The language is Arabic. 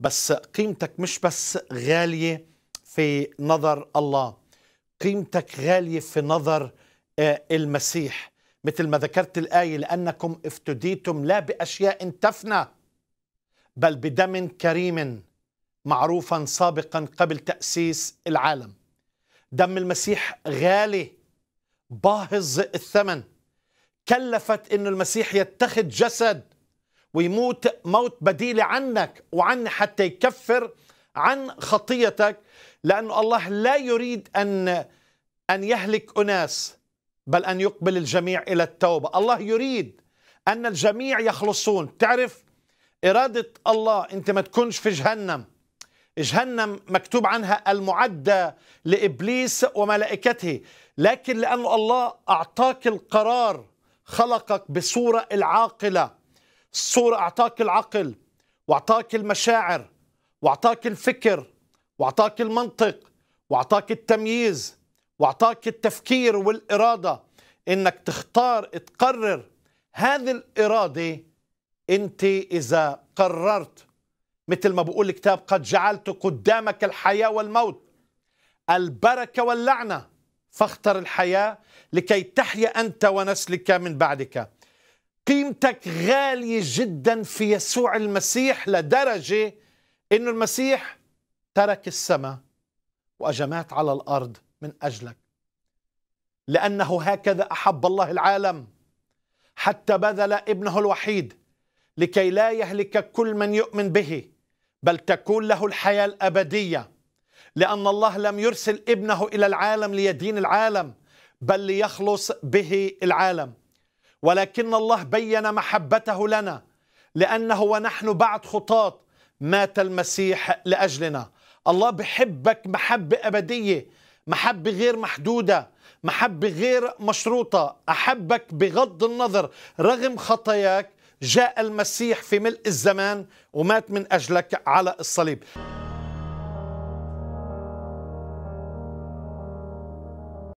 بس قيمتك مش بس غالية في نظر الله قيمتك غالية في نظر آه، المسيح مثل ما ذكرت الآية لأنكم افتديتم لا بأشياء تفنى بل بدم كريم معروفا سابقا قبل تأسيس العالم دم المسيح غالي باهظ الثمن كلفت أن المسيح يتخذ جسد ويموت موت بديل عنك وعني حتى يكفر عن خطيتك لأن الله لا يريد أن أن يهلك أناس بل أن يقبل الجميع إلى التوبة الله يريد أن الجميع يخلصون تعرف إرادة الله أنت ما تكونش في جهنم جهنم مكتوب عنها المعدة لإبليس وملائكته لكن لأن الله أعطاك القرار خلقك بصورة العاقلة الصورة أعطاك العقل وأعطاك المشاعر وأعطاك الفكر وأعطاك المنطق وأعطاك التمييز وأعطاك التفكير والإرادة إنك تختار تقرر هذه الإرادة أنت إذا قررت مثل ما بقول الكتاب قد جعلت قدامك الحياة والموت البركة واللعنة فاختر الحياة لكي تحيا أنت ونسلك من بعدك قيمتك غالية جدا في يسوع المسيح لدرجة أن المسيح ترك السماء وأجمات على الأرض من أجلك لأنه هكذا أحب الله العالم حتى بذل ابنه الوحيد لكي لا يهلك كل من يؤمن به بل تكون له الحياة الأبدية لأن الله لم يرسل ابنه إلى العالم ليدين العالم بل ليخلص به العالم ولكن الله بين محبته لنا لأنه ونحن بعد خطاة مات المسيح لأجلنا الله بحبك محبة أبدية محبة غير محدودة محبة غير مشروطة أحبك بغض النظر رغم خطاياك جاء المسيح في ملء الزمان ومات من أجلك على الصليب